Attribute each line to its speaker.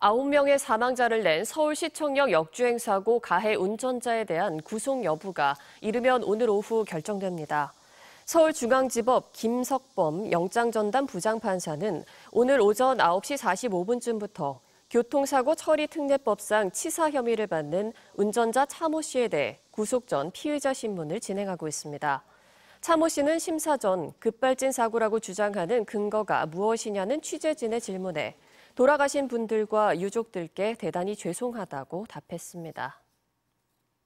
Speaker 1: 9명의 사망자를 낸 서울시청역 역주행 사고 가해 운전자에 대한 구속 여부가 이르면 오늘 오후 결정됩니다. 서울중앙지법 김석범 영장전담 부장판사는 오늘 오전 9시 45분쯤부터 교통사고 처리특례법상 치사 혐의를 받는 운전자 차모 씨에 대해 구속 전 피의자 신문을 진행하고 있습니다. 차모 씨는 심사 전 급발진 사고라고 주장하는 근거가 무엇이냐는 취재진의 질문에 돌아가신 분들과 유족들께 대단히 죄송하다고 답했습니다.